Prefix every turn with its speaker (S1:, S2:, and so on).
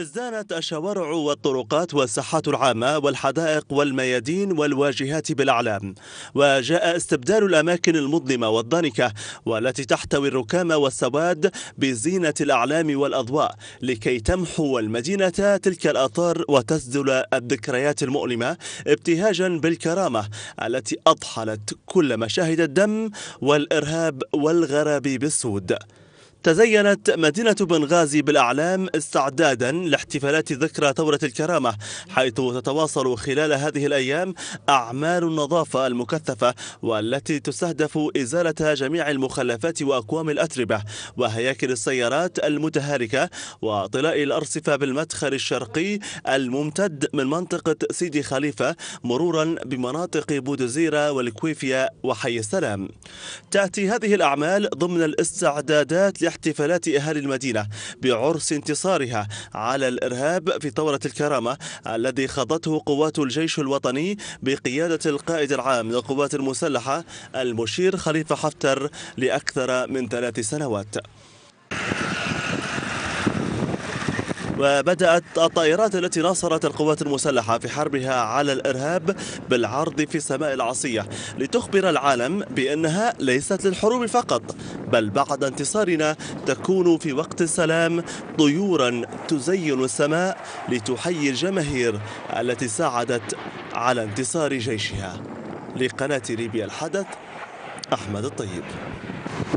S1: ازدانت الشوارع والطرقات والساحات العامة والحدائق والميادين والواجهات بالأعلام وجاء استبدال الأماكن المظلمة والضنكة والتي تحتوي الركام والسواد بزينة الأعلام والأضواء لكي تمحو المدينة تلك الأطار وتسدل الذكريات المؤلمة ابتهاجا بالكرامة التي أضحلت كل مشاهد الدم والإرهاب والغرابي بالسود تزينت مدينة بنغازي بالأعلام استعدادا لاحتفالات ذكرى ثورة الكرامة حيث تتواصل خلال هذه الأيام أعمال النظافة المكثفة والتي تستهدف إزالة جميع المخلفات وأكوام الأتربة وهياكل السيارات المتهالكة وطلاء الأرصفة بالمدخل الشرقي الممتد من منطقة سيدي خليفة مرورا بمناطق بودزيرة والكويفية وحي السلام تأتي هذه الأعمال ضمن الاستعدادات احتفالات أهالي المدينة بعرس انتصارها على الإرهاب في ثورة الكرامة الذي خاضته قوات الجيش الوطني بقيادة القائد العام للقوات المسلحة المشير خليفة حفتر لأكثر من ثلاث سنوات وبدأت الطائرات التي ناصرت القوات المسلحة في حربها على الإرهاب بالعرض في سماء العصية لتخبر العالم بأنها ليست للحروب فقط بل بعد انتصارنا تكون في وقت السلام طيورا تزين السماء لتحيي الجماهير التي ساعدت على انتصار جيشها لقناة ليبيا الحدث أحمد الطيب